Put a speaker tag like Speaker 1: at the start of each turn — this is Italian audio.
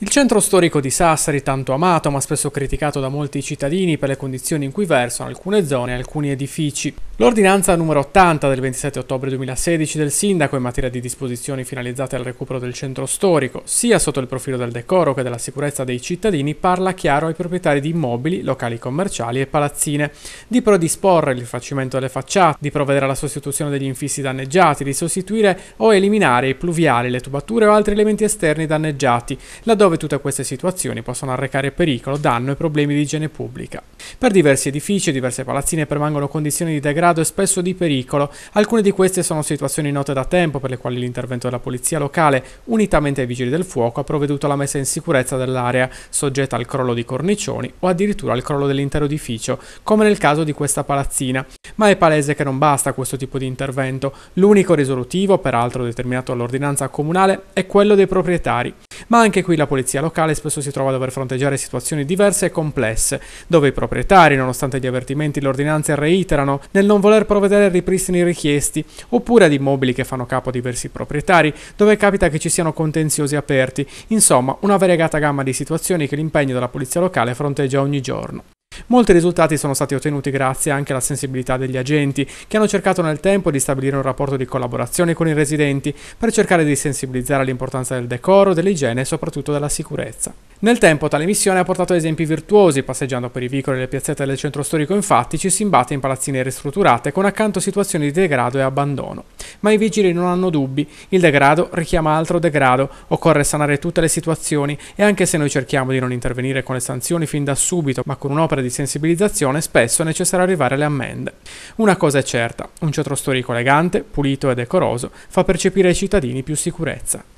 Speaker 1: Il centro storico di Sassari, tanto amato ma spesso criticato da molti cittadini per le condizioni in cui versano alcune zone e alcuni edifici. L'ordinanza numero 80 del 27 ottobre 2016 del sindaco in materia di disposizioni finalizzate al recupero del centro storico, sia sotto il profilo del decoro che della sicurezza dei cittadini, parla chiaro ai proprietari di immobili, locali commerciali e palazzine, di predisporre il rifacimento delle facciate, di provvedere alla sostituzione degli infissi danneggiati, di sostituire o eliminare i pluviali, le tubature o altri elementi esterni danneggiati, laddove dove tutte queste situazioni possono arrecare pericolo, danno e problemi di igiene pubblica. Per diversi edifici e diverse palazzine permangono condizioni di degrado e spesso di pericolo, alcune di queste sono situazioni note da tempo per le quali l'intervento della polizia locale, unitamente ai vigili del fuoco, ha provveduto alla messa in sicurezza dell'area, soggetta al crollo di cornicioni o addirittura al crollo dell'intero edificio, come nel caso di questa palazzina, ma è palese che non basta questo tipo di intervento. L'unico risolutivo, peraltro determinato dall'ordinanza comunale, è quello dei proprietari. Ma anche qui la polizia locale spesso si trova a dover fronteggiare situazioni diverse e complesse, dove i proprietari, nonostante gli avvertimenti l'ordinanza reiterano nel non voler provvedere ai ripristini richiesti, oppure ad immobili che fanno capo a diversi proprietari, dove capita che ci siano contenziosi aperti, insomma una variegata gamma di situazioni che l'impegno della polizia locale fronteggia ogni giorno. Molti risultati sono stati ottenuti grazie anche alla sensibilità degli agenti, che hanno cercato nel tempo di stabilire un rapporto di collaborazione con i residenti per cercare di sensibilizzare all'importanza del decoro, dell'igiene e soprattutto della sicurezza. Nel tempo tale missione ha portato ad esempi virtuosi, passeggiando per i vicoli e le piazzette del centro storico infatti ci si imbatte in palazzine ristrutturate con accanto situazioni di degrado e abbandono ma i vigili non hanno dubbi. Il degrado richiama altro degrado, occorre sanare tutte le situazioni e anche se noi cerchiamo di non intervenire con le sanzioni fin da subito, ma con un'opera di sensibilizzazione, spesso è necessario arrivare alle ammende. Una cosa è certa, un centro storico elegante, pulito e decoroso fa percepire ai cittadini più sicurezza.